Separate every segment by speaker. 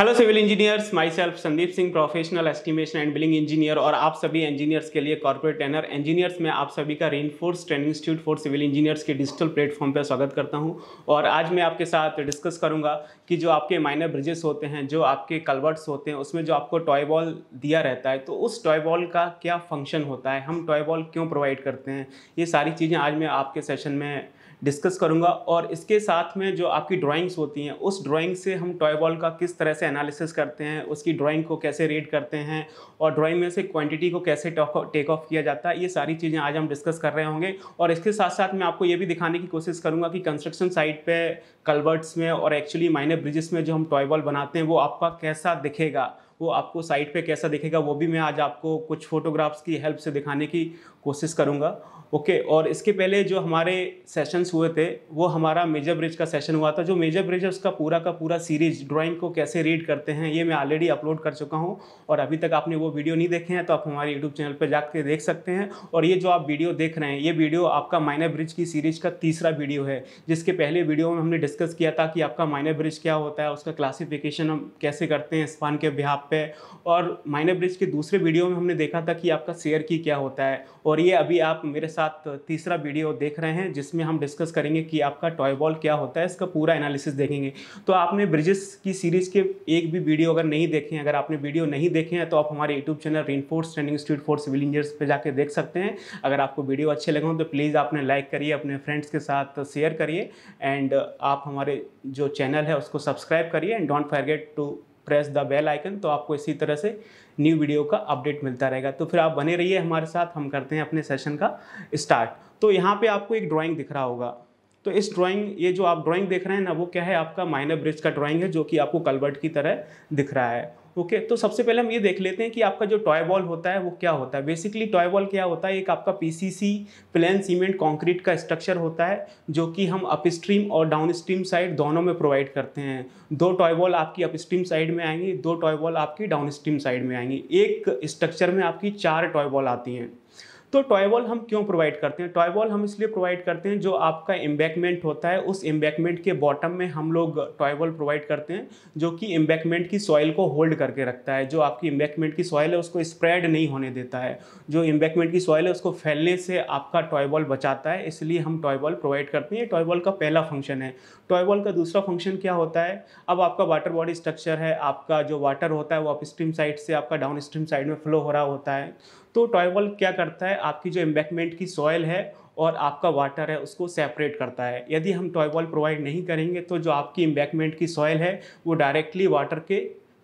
Speaker 1: hello civil engineers myself Sandeep Singh professional estimation and billing engineer और आप सभी engineers के लिए कॉर्पोरेट ट्रेनर इंजीनियर्स में आप सभी का Reinforce Training Institute for Civil Engineers के डिजिटल प्लेटफॉर्म पर स्वागत करता हूं और आज मैं आपके साथ डिस्कस करूंगा कि जो आपके माइनर ब्रिजेस होते हैं जो आपके कलवर्ट्स होते हैं उसमें जो आपको टॉय बॉल दिया रहता है तो उस टॉय बॉल का क्या फंक्शन होता है हम टॉय बॉल क्यों प्रोवाइड करते हैं ये सारी चीज़ें आज मैं आपके सेशन में डिस्कस करूँगा और इसके साथ में जो आपकी ड्राइंग्स होती हैं उस ड्राइंग से हम टॉय बॉल का किस तरह से एनालिसिस करते हैं उसकी ड्राइंग को कैसे रेड करते हैं और ड्राइंग में से क्वांटिटी को कैसे टेक ऑफ किया जाता है ये सारी चीज़ें आज हम डिस्कस कर रहे होंगे और इसके साथ साथ मैं आपको ये भी दिखाने की कोशिश करूँगा कि कंस्ट्रक्शन साइट पर कलवर्ट्स में और एक्चुअली माइनर ब्रिजेस में जो हम टॉय बॉल बनाते हैं वो आपका कैसा दिखेगा वो आपको साइट पर कैसा दिखेगा वो भी मैं आज आपको कुछ फ़ोटोग्राफ्स की हेल्प से दिखाने की कोशिश करूँगा ओके okay, और इसके पहले जो हमारे सेशंस हुए थे वो हमारा मेजर ब्रिज का सेशन हुआ था जो मेजर ब्रिज है उसका पूरा का पूरा सीरीज ड्राइंग को कैसे रीड करते हैं ये मैं ऑलरेडी अपलोड कर चुका हूँ और अभी तक आपने वो वीडियो नहीं देखे हैं तो आप हमारे यूट्यूब चैनल पर जाकर देख सकते हैं और ये जो आप वीडियो देख रहे हैं ये वीडियो आपका माइनर ब्रिज की सीरीज का तीसरा वीडियो है जिसके पहले वीडियो में हमने डिस्कस किया था कि आपका माइनर ब्रिज क्या होता है उसका क्लासीफिकेशन हम कैसे करते हैं स्पान के ब्याप पर और माइनर ब्रिज के दूसरे वीडियो में हमने देखा था कि आपका शेयर की क्या होता है और ये अभी आप मेरे साथ साथ तीसरा वीडियो देख रहे हैं जिसमें हम डिस्कस करेंगे कि आपका टॉय बॉल क्या होता है इसका पूरा एनालिसिस देखेंगे तो आपने ब्रिजेस की सीरीज़ के एक भी वीडियो अगर नहीं देखे हैं अगर आपने वीडियो नहीं देखे हैं तो आप हमारे YouTube channel Reinforce Training Street Force Civil Engineers पर जाकर देख सकते हैं अगर आपको वीडियो अच्छे लगे हों तो प्लीज़ आपने लाइक करिए अपने फ्रेंड्स के साथ शेयर करिए एंड आप हमारे जो चैनल है उसको सब्सक्राइब करिए and don't forget to press the bell icon तो आपको इसी तरह से न्यू वीडियो का अपडेट मिलता रहेगा तो फिर आप बने रहिए हमारे साथ हम करते हैं अपने सेशन का स्टार्ट तो यहाँ पे आपको एक ड्राइंग दिख रहा होगा तो इस ड्राइंग ये जो आप ड्राइंग देख रहे हैं ना वो क्या है आपका माइनर ब्रिज का ड्राइंग है जो कि आपको कलवर्ट की तरह दिख रहा है ओके तो सबसे पहले हम ये देख लेते हैं कि आपका जो टॉय बॉल होता है वो क्या होता है बेसिकली टॉय बॉल क्या होता है एक आपका पीसीसी प्लेन सीमेंट कंक्रीट का स्ट्रक्चर होता है जो कि हम अपस्ट्रीम और डाउनस्ट्रीम साइड दोनों में प्रोवाइड करते हैं दो टॉय बॉल आपकी अपस्ट्रीम साइड में आएंगी दो टॉय बॉल आपकी डाउनस्ट्रीम साइड में आएंगी एक स्ट्रक्चर में आपकी चार टॉय बॉल आती हैं तो टॉयवॉल हम क्यों प्रोवाइड करते हैं टॉयवॉल हम इसलिए प्रोवाइड करते हैं जो आपका एम्बैकमेंट होता है उस एम्बैकमेंट के बॉटम में हम लोग टॉयवॉल प्रोवाइड करते हैं जो कि एम्बैकमेंट की सॉइल को होल्ड करके रखता है जो आपकी एम्बैकमेंट की सॉइल है उसको स्प्रेड नहीं होने देता है जो एम्बैकमेंट की सॉइल है उसको फैलने से आपका टॉयवॉल बचाता है इसलिए हम टॉयवॉल प्रोवाइड करते हैं टॉयवॉल का पहला फंक्शन है टॉयवॉल का दूसरा फंक्शन क्या होता है अब आपका वाटर बॉडी स्ट्रक्चर है आपका जो वाटर होता है वो अपस्ट्रीम साइड से आपका डाउन स्ट्रीम साइड में फ्लो हो रहा होता है तो टॉयवॉल क्या करता है आपकी जो एम्बैकमेंट की सॉयल है और आपका वाटर है उसको सेपरेट करता है यदि हम टॉयवॉल प्रोवाइड नहीं करेंगे तो जो आपकी एम्बैकमेंट की सॉयल है वो डायरेक्टली वाटर के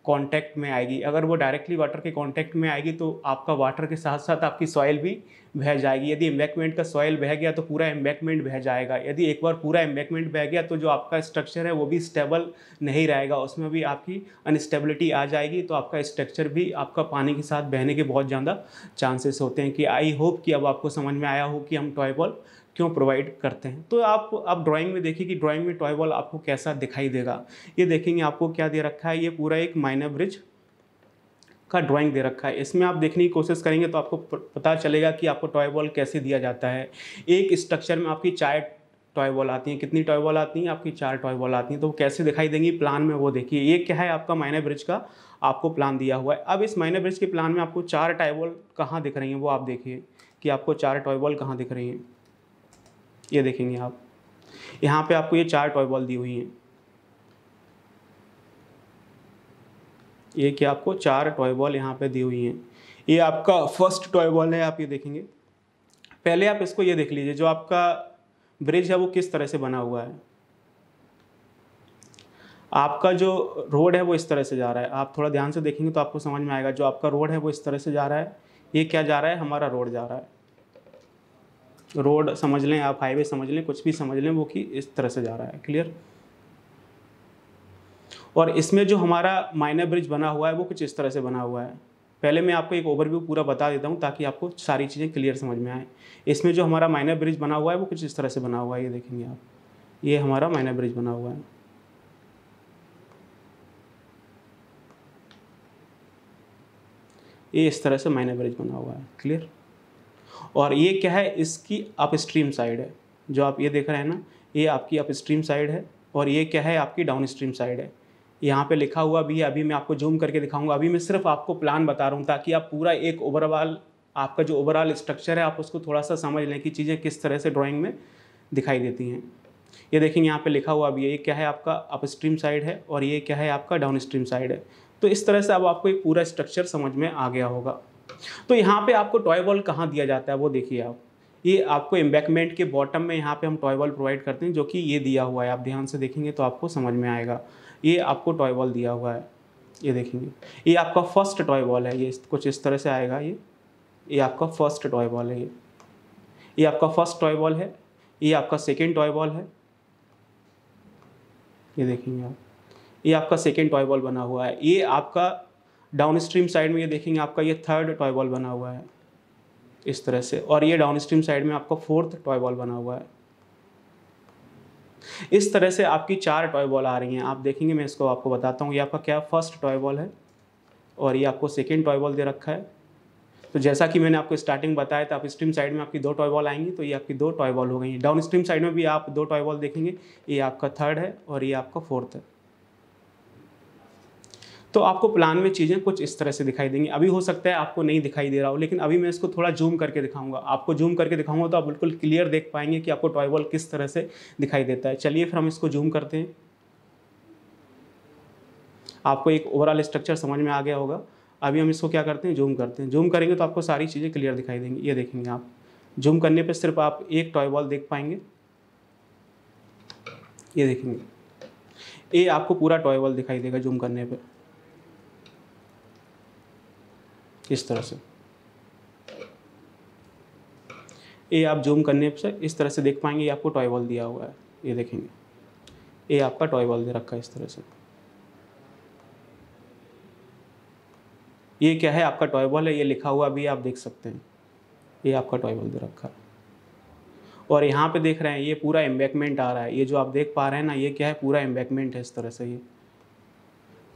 Speaker 1: कांटेक्ट में आएगी अगर वो डायरेक्टली वाटर के कांटेक्ट में आएगी तो आपका वाटर के साथ साथ आपकी सॉयल भी बह जाएगी यदि एम्बैकमेंट का सॉयल बह गया तो पूरा एम्बैकमेंट बह जाएगा यदि एक बार पूरा एम्बैकमेंट बह गया तो जो आपका स्ट्रक्चर है वो भी स्टेबल नहीं रहेगा उसमें भी आपकी अनस्टेबिलिटी आ जाएगी तो आपका स्ट्रक्चर भी आपका पानी के साथ बहने के बहुत ज़्यादा चांसेस होते हैं कि आई होप कि अब आपको समझ में आया हो कि हम टॉयबॉल क्यों प्रोवाइड करते हैं तो आप आप ड्राइंग में देखिए कि ड्राइंग में टॉय बॉल आपको कैसा दिखाई देगा ये देखेंगे आपको क्या दे रखा है ये पूरा एक माइनर ब्रिज का ड्राइंग दे रखा है इसमें आप देखने की कोशिश करेंगे तो आपको पता चलेगा कि आपको टॉय बॉल कैसे दिया जाता है एक स्ट्रक्चर में आपकी चाय टॉय बॉल आती हैं कितनी टॉय बॉल आती हैं आपकी चार टॉय बॉल आती हैं तो वो कैसे दिखाई देंगी प्लान में वो देखिए ये क्या है आपका माइनर ब्रिज का आपको प्लान दिया हुआ है अब इस माइनर ब्रिज के प्लान में आपको चार टॉय बॉल कहाँ दिख रही हैं वो आप देखिए कि आपको चार टॉय बॉल कहाँ दिख रही हैं ये देखेंगे आप यहाँ पे आपको ये चार टॉय बॉल दी हुई हैं ये कि आपको चार टॉय बॉल यहाँ पे दी हुई हैं ये आपका फर्स्ट टॉय बॉल है आप ये देखेंगे पहले आप इसको ये देख लीजिए जो आपका ब्रिज है वो किस तरह से बना हुआ है आपका जो रोड है वो इस तरह से जा रहा है आप थोड़ा ध्यान से देखेंगे तो आपको समझ में आएगा जो आपका रोड है वो इस तरह से जा रहा है ये क्या जा रहा है हमारा रोड जा रहा है रोड समझ लें आप हाईवे समझ लें कुछ भी समझ लें वो कि इस तरह से जा रहा है क्लियर और इसमें जो हमारा माइनर ब्रिज बना हुआ है वो कुछ इस तरह से बना हुआ है पहले मैं आपको एक ओवरव्यू पूरा बता देता हूँ ताकि आपको सारी चीज़ें क्लियर समझ में आए इसमें जो हमारा माइनर ब्रिज बना हुआ है वो कुछ इस तरह से बना हुआ है ये देखेंगे आप ये हमारा माइनर ब्रिज बना हुआ है ये इस तरह से माइनर ब्रिज बना हुआ है क्लियर और ये क्या है इसकी अपस्ट्रीम साइड है जो आप ये देख रहे हैं ना ये आपकी अपस्ट्रीम साइड है और ये क्या है आपकी डाउन स्ट्रीम साइड है यहाँ पे लिखा हुआ भी है अभी मैं आपको जूम करके दिखाऊंगा अभी मैं सिर्फ आपको प्लान बता रहा हूँ ताकि आप पूरा एक ओवरऑल आपका जो ओवरऑल स्ट्रक्चर है आप उसको थोड़ा सा समझ लें कि चीज़ें किस तरह से ड्राइंग में दिखाई देती हैं ये देखेंगे यहाँ पे लिखा हुआ भी है ये क्या है आपका अपस्ट्रीम साइड है और ये क्या है आपका डाउन स्ट्रीम साइड है तो इस तरह से अब आपको एक पूरा स्ट्रक्चर समझ में आ गया होगा तो यहाँ पे आपको टॉय बॉल कहाँ दिया जाता है वो देखिए आप ये आपको एम्बैकमेंट के बॉटम में यहाँ पे हम टॉय बॉल प्रोवाइड करते हैं जो कि ये दिया हुआ है आप ध्यान से देखेंगे तो आपको समझ में आएगा ये आपको टॉय बॉल दिया हुआ है ये देखेंगे ये आपका फर्स्ट टॉय बॉल है ये कुछ इस तरह से आएगा ये ये आपका फर्स्ट टॉय बॉल है ये ये आपका फर्स्ट टॉय बॉल है ये आपका सेकेंड टॉय बॉल है ये देखेंगे आप ये आपका सेकेंड टॉय बॉल बना हुआ है ये आपका डाउन स्ट्रीम साइड में ये देखेंगे आपका ये थर्ड टॉय बॉल बना हुआ है इस तरह से और ये डाउन स्ट्रीम साइड में आपका फोर्थ टॉय बॉल बना हुआ है इस तरह से आपकी चार टॉय बॉल आ रही हैं आप देखेंगे मैं इसको आपको बताता हूँ ये आपका क्या फर्स्ट टॉय बॉल है और ये आपको सेकेंड टॉय बॉल दे रखा है तो जैसा कि मैंने आपको स्टार्टिंग बताया था आप स्ट्रीम साइड में आपकी दो टॉय बॉल आएंगी तो ये आपकी दो टॉय बॉल हो गई हैं डाउन स्ट्रीम साइड में भी आप दो टॉय बॉल देखेंगे ये आपका थर्ड है और ये आपका फोर्थ है तो आपको प्लान में चीज़ें कुछ इस तरह से दिखाई देंगी अभी हो सकता है आपको नहीं दिखाई दे रहा हो लेकिन अभी मैं इसको थोड़ा जूम करके दिखाऊंगा आपको जूम करके दिखाऊंगा तो आप बिल्कुल क्लियर देख पाएंगे कि आपको टॉय बॉल किस तरह से दिखाई देता है चलिए फिर हम इसको जूम करते हैं आपको एक ओवरऑल स्ट्रक्चर समझ में आ गया होगा अभी हम इसको क्या करते हैं जूम करते हैं जूम करेंगे तो आपको सारी चीज़ें क्लियर दिखाई देंगी ये देखेंगे आप जूम करने पर सिर्फ आप एक टॉय बॉल देख पाएंगे ये देखेंगे ये आपको पूरा टॉय बॉल दिखाई देगा जूम करने पर इस तरह से ये आप जूम करने से इस तरह से देख पाएंगे ये आपको टॉय बॉल दिया हुआ है ये देखेंगे ये आपका टॉय बॉल दे रखा है इस तरह से ये क्या है आपका टॉय बॉल है ये लिखा हुआ भी आप देख सकते हैं ये आपका टॉय बॉल दे रखा है और यहाँ पे देख रहे हैं ये पूरा एम्बैकमेंट आ रहा है ये जो आप देख पा रहे हैं ना ये क्या है पूरा एम्बैकमेंट है इस तरह से ये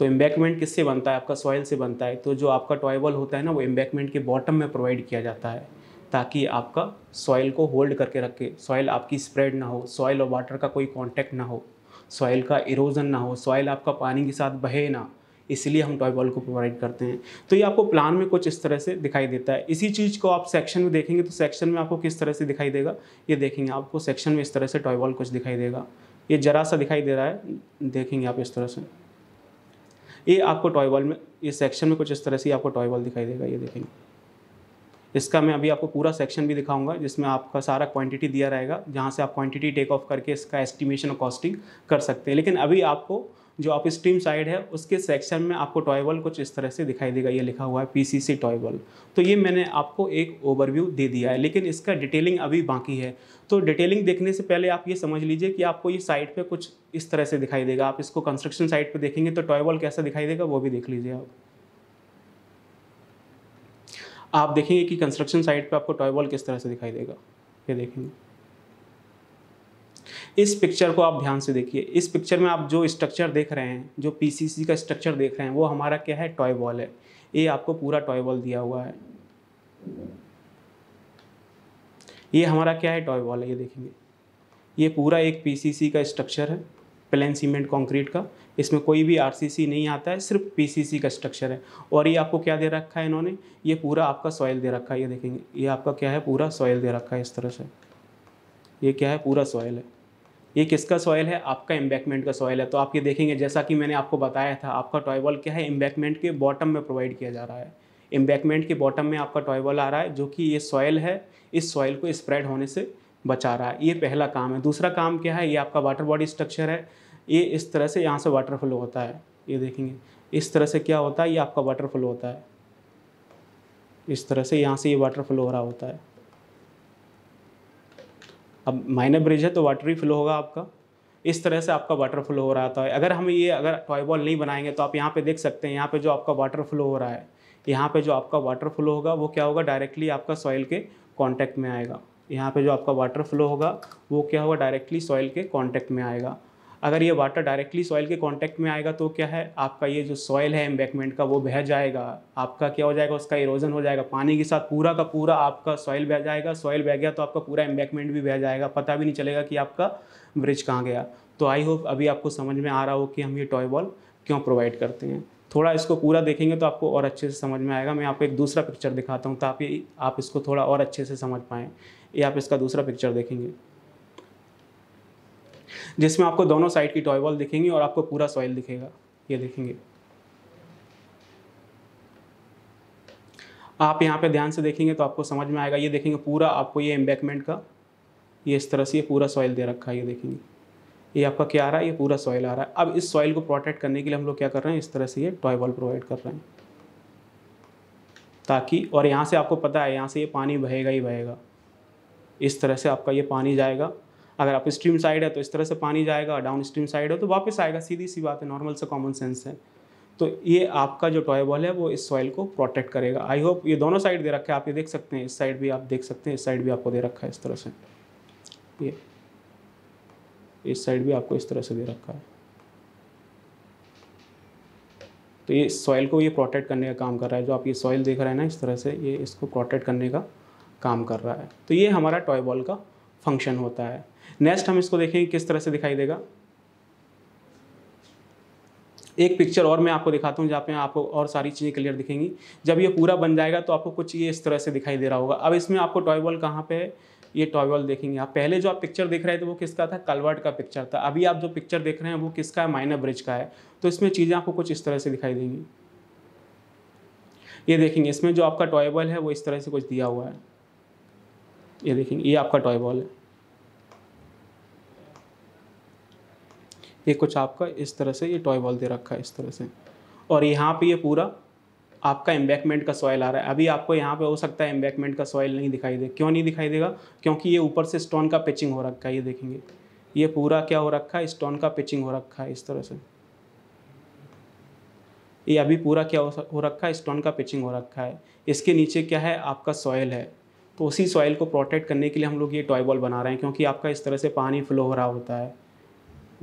Speaker 1: तो एम्बैकमेंट किससे बनता है आपका सॉइल से बनता है तो जो आपका टॉयबल होता है ना वो एम्बैकमेंट के बॉटम में प्रोवाइड किया जाता है ताकि आपका सॉइल को होल्ड करके रखे सॉइल आपकी स्प्रेड ना हो सॉइल और वाटर का कोई कॉन्टैक्ट ना हो सॉइल का इरोजन ना हो सॉइल आपका पानी के साथ बहे ना इसलिए हम टॉयबॉल को प्रोवाइड करते हैं तो ये आपको प्लान में कुछ इस तरह से दिखाई देता है इसी चीज़ को आप सेक्शन में देखेंगे तो सेक्शन में आपको किस तरह से दिखाई देगा ये देखेंगे आपको सेक्शन में इस तरह से टॉयबॉल कुछ दिखाई देगा ये जरा सा दिखाई दे रहा है देखेंगे आप इस तरह से ये आपको टॉय बॉल में ये सेक्शन में कुछ इस तरह से आपको टॉय बॉल दिखाई देगा ये देखेंगे इसका मैं अभी आपको पूरा सेक्शन भी दिखाऊंगा जिसमें आपका सारा क्वांटिटी दिया रहेगा जहाँ से आप क्वांटिटी टेक ऑफ करके इसका एस्टिमेशन और कॉस्टिंग कर सकते हैं लेकिन अभी आपको जो आप स्ट्रीम साइड है उसके सेक्शन में आपको टॉय बल्ब कुछ इस तरह से दिखाई देगा ये लिखा हुआ है सी टॉय बल्ब तो ये मैंने आपको एक ओवरव्यू दे दिया है लेकिन इसका डिटेलिंग अभी बाकी है तो डिटेलिंग देखने से पहले आप ये समझ लीजिए कि आपको ये साइड पे कुछ इस तरह से दिखाई देगा आप इसको कंस्ट्रक्शन साइड पे देखेंगे तो टॉय बॉल कैसा दिखाई देगा वो भी देख लीजिए आप आप देखेंगे कि कंस्ट्रक्शन साइट पे आपको टॉय बॉल किस तरह से दिखाई देगा ये देखेंगे इस पिक्चर को आप ध्यान से देखिए इस पिक्चर में आप जो स्ट्रक्चर देख रहे हैं जो पीसीसी का स्ट्रक्चर देख रहे हैं वो हमारा क्या है टॉय बॉल है ये आपको पूरा टॉय बॉल दिया हुआ है ये हमारा क्या है टॉय बॉल है ये देखेंगे ये पूरा एक पीसीसी का स्ट्रक्चर है प्लेन सीमेंट कंक्रीट का इसमें कोई भी आरसीसी नहीं आता है सिर्फ पीसीसी का स्ट्रक्चर है और ये आपको क्या दे रखा है इन्होंने ये पूरा आपका सॉयल दे रखा है ये देखेंगे ये आपका क्या है पूरा सॉयल दे रखा है इस तरह से ये क्या है पूरा सॉयल है ये किसका सॉयल है आपका एम्बैकमेंट का सॉयल है तो आप ये देखेंगे जैसा कि मैंने आपको बताया था आपका टॉय क्या है एम्बैकमेंट के बॉटम में प्रोवाइड किया जा रहा है एम्बैकमेंट के बॉटम में आपका टॉय आ रहा है जो कि ये सॉयल है इस सॉयल को स्प्रेड होने से बचा रहा है ये पहला काम है दूसरा काम क्या है ये आपका वाटर बॉडी स्ट्रक्चर है ये इस तरह से यहाँ से वाटर फ्लो होता है ये देखेंगे इस तरह से क्या होता है ये आपका वाटर फ्लो होता है इस तरह से यहाँ से ये वाटर फ्लो हो रहा होता है अब माइनर ब्रिज है तो वाटर ही फ्लो होगा आपका इस तरह से आपका वाटर फ्लो हो रहा था अगर हम ये अगर टॉय बॉल नहीं बनाएंगे तो आप यहाँ पे देख सकते हैं यहाँ पे जो आपका वाटर फ्लो हो रहा है यहाँ पे जो आपका वाटर फ्लो होगा वो क्या होगा डायरेक्टली आपका सॉइल के कांटेक्ट में आएगा यहाँ पे जो आपका वाटर फ्लो होगा वो क्या होगा डायरेक्टली सॉइल के कॉन्टैक्ट में आएगा अगर ये वाटर डायरेक्टली सॉइल के कांटेक्ट में आएगा तो क्या है आपका ये जो सॉइल है एम्बैकमेंट का वो बह जाएगा आपका क्या हो जाएगा उसका इरोजन हो जाएगा पानी के साथ पूरा का पूरा आपका सॉइल बह जाएगा सॉइल बह गया तो आपका पूरा एम्बैकमेंट भी बह जाएगा पता भी नहीं चलेगा कि आपका ब्रिज कहाँ गया तो आई होप अभी आपको समझ में आ रहा हो कि हम ये टॉय बॉल क्यों प्रोवाइड करते हैं थोड़ा इसको पूरा देखेंगे तो आपको और अच्छे से समझ में आएगा मैं आपको एक दूसरा पिक्चर दिखाता हूँ ताकि आप इसको थोड़ा और अच्छे से समझ पाएँ ये आप इसका दूसरा पिक्चर देखेंगे जिसमें आपको दोनों साइड की टॉय बॉल दिखेंगी और आपको पूरा सॉइल दिखेगा ये देखेंगे आप यहाँ पे ध्यान से देखेंगे तो आपको समझ में आएगा ये देखेंगे पूरा आपको ये एम्बैकमेंट का ये इस तरह से ये पूरा सॉइल दे रखा है ये देखेंगे ये आपका क्या आ रहा है ये पूरा सॉइल आ रहा है अब इस सॉइल को प्रोटेक्ट करने के लिए हम लोग क्या कर रहे हैं इस तरह से ये टॉय प्रोवाइड कर रहे हैं ताकि और यहाँ से आपको पता है यहाँ से ये पानी बहेगा ही बहेगा इस तरह से आपका ये पानी जाएगा अगर आप स्ट्रीम साइड है तो इस तरह से पानी जाएगा डाउन स्ट्रीम साइड है तो वापस आएगा सीधी सी बात है नॉर्मल से कॉमन सेंस है तो ये आपका जो टॉय बॉल है वो इस सॉइल को प्रोटेक्ट करेगा आई होप ये दोनों साइड दे रखा है आप ये देख सकते हैं इस साइड भी आप देख सकते हैं इस साइड भी आपको दे रखा है इस तरह से ये इस साइड भी आपको इस तरह से दे रखा है तो ये सॉइल को ये प्रोटेक्ट करने का काम कर रहा है जो आप ये सॉइल देख रहे हैं ना इस तरह से ये इसको प्रोटेक्ट करने का काम कर रहा है तो ये हमारा टॉय बॉल का फंक्शन होता है नेक्स्ट हम इसको देखेंगे किस तरह से दिखाई देगा एक पिक्चर और मैं आपको दिखाता हूँ जहाँ पे आपको और सारी चीज़ें क्लियर दिखेंगी जब ये पूरा बन जाएगा तो आपको कुछ ये इस तरह से दिखाई दे रहा होगा अब इसमें आपको टॉय बॉल कहाँ पे है ये टॉय बॉल देखेंगे आप पहले जो आप पिक्चर देख रहे थे वो किसका था कलवर्ट का पिक्चर था अभी आप जो पिक्चर देख रहे हैं वो किसका है माइनर ब्रिज का है तो इसमें चीज़ें आपको कुछ इस तरह से दिखाई देंगी ये देखेंगे इसमें जो आपका टॉय बॉल है वो इस तरह से कुछ दिया हुआ है ये देखेंगे ये आपका टॉय बॉल है ये कुछ आपका इस तरह से ये टॉय बॉल दे रखा है इस तरह से और यहाँ पे ये पूरा आपका एम्बैकमेंट का सॉयल आ रहा है अभी आपको यहाँ पे हो सकता है एम्बैकमेंट का सॉयल नहीं दिखाई दे क्यों नहीं दिखाई देगा क्योंकि ये ऊपर से स्टोन का पिचिंग हो रखा है ये देखेंगे ये पूरा क्या हो रखा है स्टोन का पिचिंग हो रखा है इस तरह से ये अभी पूरा क्या हो रखा है स्टोन का पिचिंग हो रखा है इसके नीचे क्या है आपका सॉयल है तो उसी सॉयल को प्रोटेक्ट करने के लिए हम लोग ये टॉय बॉल बना रहे हैं क्योंकि आपका इस तरह से पानी फ्लो हो रहा होता है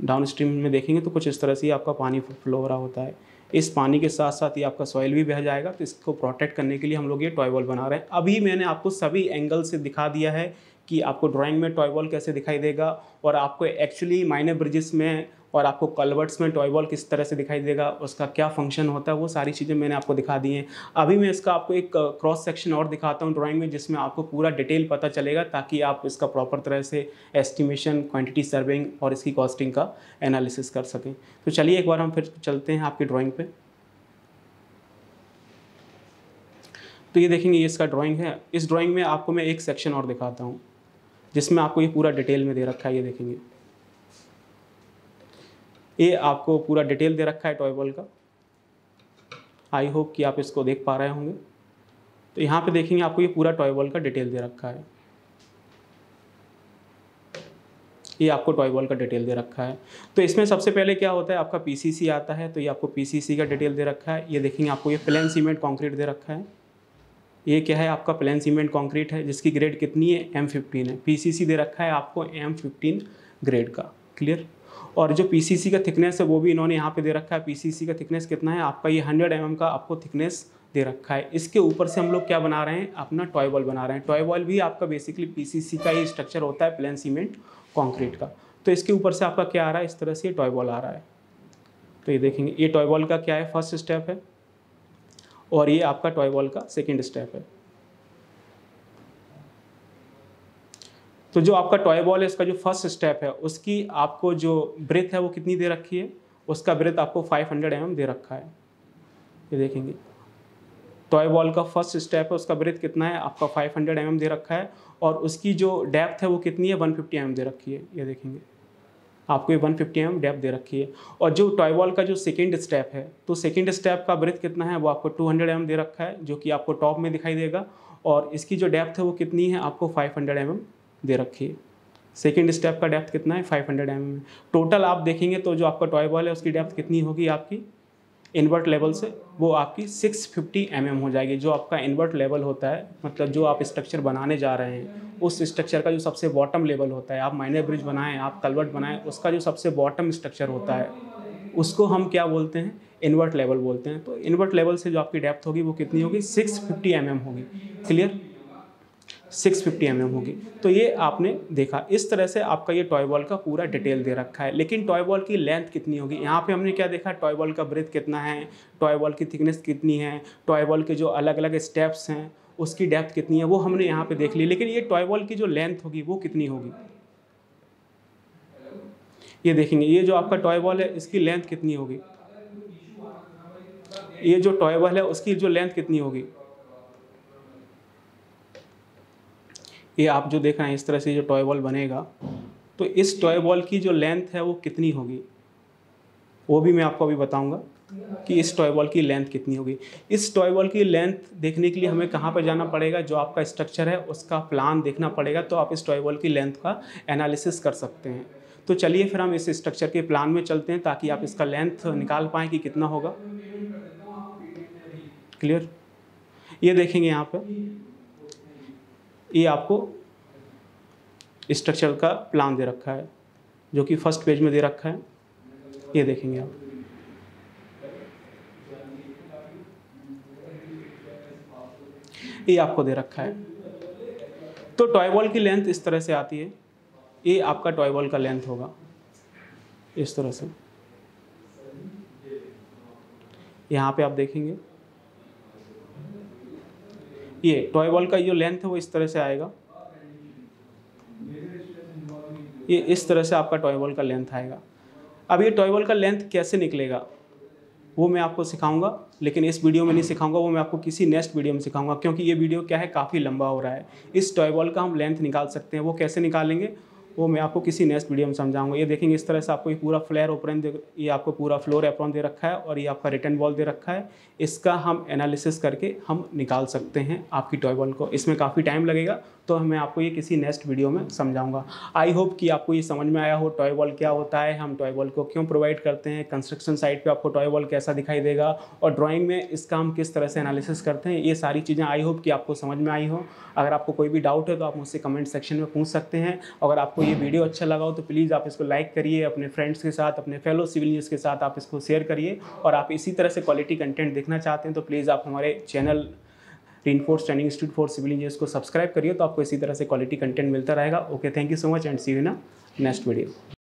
Speaker 1: डाउन स्ट्रीम में देखेंगे तो कुछ इस तरह से आपका पानी फ्लो हो रहा होता है इस पानी के साथ साथ ये आपका सॉइल भी बह जाएगा तो इसको प्रोटेक्ट करने के लिए हम लोग ये टॉय बॉल बना रहे हैं अभी मैंने आपको सभी एंगल से दिखा दिया है कि आपको ड्राइंग में टॉय बॉल कैसे दिखाई देगा और आपको एक्चुअली माइनर ब्रिजेस में और आपको कलवर्ट्स में टॉय बॉल किस तरह से दिखाई देगा उसका क्या फंक्शन होता है वो सारी चीज़ें मैंने आपको दिखा दी हैं अभी मैं इसका आपको एक क्रॉस सेक्शन और दिखाता हूँ ड्राइंग में जिसमें आपको पूरा डिटेल पता चलेगा ताकि आप इसका प्रॉपर तरह से एस्टिमेशन क्वान्टिटी सर्विंग और इसकी कॉस्टिंग का एनालिसिस कर सकें तो चलिए एक बार हम फिर चलते हैं आपकी ड्राॅइंग पर तो ये देखेंगे ये इसका ड्राइंग है इस ड्राइंग में आपको मैं एक सेक्शन और दिखाता हूँ जिसमें आपको ये पूरा डिटेल में दे रखा है ये देखेंगे ये आपको पूरा डिटेल दे रखा है टॉय बॉल का आई होप कि आप इसको देख पा रहे होंगे तो यहाँ पे देखेंगे आपको ये पूरा टॉय बॉल का डिटेल दे रखा है ये आपको टॉय बॉल का डिटेल दे रखा है तो इसमें सबसे पहले क्या होता है आपका पी आता है तो ये आपको पी का डिटेल दे रखा है ये देखेंगे आपको ये प्लेन सीमेंट कॉन्क्रीट दे रखा है ये क्या है आपका प्लेन सीमेंट कॉन्क्रीट है जिसकी ग्रेड कितनी है एम फिफ्टीन है पी दे रखा है आपको एम फिफ्टीन ग्रेड का क्लियर और जो पीसीसी का थिकनेस है वो भी इन्होंने यहाँ पे दे रखा है पीसीसी का थिकनेस कितना है आपका ये हंड्रेड एम का आपको थिकनेस दे रखा है इसके ऊपर से हम लोग क्या बना रहे हैं अपना टॉय बॉल बना रहे हैं टॉय बॉल भी आपका बेसिकली सी का ही स्ट्रक्चर होता है प्लेन सीमेंट कॉन्क्रीट का तो इसके ऊपर से आपका क्या आ रहा है इस तरह से टॉय बॉल आ रहा है तो ये देखेंगे ये टॉय बॉल का क्या है फर्स्ट स्टेप है और ये आपका टॉय बॉल का सेकेंड स्टेप है तो जो आपका टॉय बॉल है इसका जो फर्स्ट स्टेप है उसकी आपको जो ब्रेथ है वो कितनी दे रखी है उसका ब्रेथ आपको 500 हंड्रेड mm दे रखा है ये देखेंगे टॉय बॉल का फर्स्ट स्टेप है उसका ब्रेथ कितना है आपका 500 हंड्रेड mm दे रखा है और उसकी जो डेप्थ है वो कितनी है 150 फिफ्टी mm दे रखी है ये देखेंगे आपको ये 150 फिफ्टी mm डेप्थ दे रखी है और जो टॉय बॉल का जो सेकेंड स्टेप है तो सेकेंड स्टेप का ब्रेथ कितना है वो आपको टू हंड्रेड mm दे रखा है जो कि आपको टॉप में दिखाई देगा और इसकी जो डेप्थ है वो कितनी है आपको 500 हंड्रेड mm दे रखी है सेकेंड स्टेप का डेप्थ कितना है 500 हंड्रेड एम टोटल आप देखेंगे तो जो आपका टॉय बॉल है उसकी डेप्थ कितनी होगी आपकी इन्वर्ट लेवल से वो आपकी 650 फिफ्टी mm हो जाएगी जो आपका इन्वर्ट लेवल होता है मतलब जो आप स्ट्रक्चर बनाने जा रहे हैं उस स्ट्रक्चर का जो सबसे बॉटम लेवल होता है आप माइनर ब्रिज बनाएं आप कलवर्ट बनाएं उसका जो सबसे बॉटम स्ट्रक्चर होता है उसको हम क्या बोलते हैं इन्वर्ट लेवल बोलते हैं तो इन्वर्ट लेवल से जो आपकी डेप्थ होगी वो कितनी होगी सिक्स फिफ्टी mm होगी clear six fifty M mm होगी तो ये आपने देखा इस तरह से आपका ये टॉय बॉल का पूरा डिटेल दे रखा है लेकिन टॉय बॉल की लेंथ कितनी होगी यहाँ पे हमने क्या देखा टॉय बॉल का ब्रेथ कितना है टॉय बॉल की थिकनेस कितनी है टॉय बॉल के जो अलग अलग स्टेप्स हैं उसकी डेप्थ कितनी है वो हमने यहाँ पे देख ली लेकिन ये टॉय बॉल की जो लेंथ होगी वो कितनी होगी ये देखेंगे ये जो आपका टॉय बॉल है इसकी लेंथ कितनी होगी ये जो टॉय बॉल है उसकी जो लेंथ कितनी होगी ये आप जो देख रहे हैं इस तरह से जो टॉय बॉल बनेगा तो इस टॉय बॉल की जो लेंथ है वो कितनी होगी वो भी मैं आपको अभी बताऊंगा कि इस टॉय बॉल की लेंथ कितनी होगी इस टॉय बॉल की लेंथ देखने के लिए हमें कहाँ पर जाना पड़ेगा जो आपका स्ट्रक्चर है उसका प्लान देखना पड़ेगा तो आप इस टॉय बॉल की लेंथ का एनालिसिस कर सकते हैं तो चलिए फिर हम इस स्ट्रक्चर के प्लान में चलते हैं ताकि आप इसका लेंथ निकाल पाएँ कि कितना होगा क्लियर ये देखेंगे यहाँ पर ये आपको स्ट्रक्चर का प्लान दे रखा है जो कि फर्स्ट पेज में दे रखा है ये देखेंगे आप ये आपको दे रखा है तो टॉय बॉल की लेंथ इस तरह से आती है ये आपका टॉय बॉल का लेंथ होगा इस तरह से यहाँ पे आप देखेंगे ये टॉय बॉल का जो लेंथ है वो इस तरह से आएगा ये इस तरह से आपका टॉय बॉल का लेंथ आएगा अब ये टॉय बॉल का लेंथ कैसे निकलेगा वो मैं आपको सिखाऊंगा लेकिन इस वीडियो में नहीं सिखाऊंगा वो मैं आपको किसी नेक्स्ट वीडियो में सिखाऊंगा क्योंकि ये वीडियो क्या है काफ़ी लंबा हो रहा है इस टॉय बॉल का हम लेंथ निकाल सकते हैं वो कैसे निकालेंगे वो मैं आपको किसी नेक्स्ट वीडियो में समझाऊंगा ये देखेंगे इस तरह से आपको ये पूरा फ्लेयर ओपन दे ये आपको पूरा फ्लोर एप्रॉन दे रखा है और ये आपका रिटर्न बॉल दे रखा है इसका हम एनालिसिस करके हम निकाल सकते हैं आपकी टॉय बॉल को इसमें काफ़ी टाइम लगेगा तो मैं आपको ये किसी नेक्स्ट वीडियो में समझाऊंगा आई होप कि आपको ये समझ में आया हो टॉय बॉल क्या होता है हम टॉय बॉल को क्यों प्रोवाइड करते हैं कंस्ट्रक्शन साइट पे आपको टॉय बॉल कैसा दिखाई देगा और ड्राइंग में इसका हम किस तरह से एनालिसिस करते हैं ये सारी चीज़ें आई होप कि आपको समझ में आई हो अगर आपको कोई भी डाउट है तो आप मुझसे कमेंट सेक्शन में पूछ सकते हैं अगर आपको ये वीडियो अच्छा लगा हो तो प्लीज़ आप इसको लाइक करिए अपने फ्रेंड्स के साथ अपने फेलो सिविल न्यूज़ के साथ आप इसको शेयर करिए और आप इसी तरह से क्वालिटी कंटेंट देखना चाहते हैं तो प्लीज़ आप हमारे channel Reinforce Force Training Institute for Civil Engineers को सब्सक्राइब करिए तो आपको इसी तरह से क्वालिटी कंटेंट मिलता रहेगा okay thank you so much and see you ना नेक्स्ट वीडियो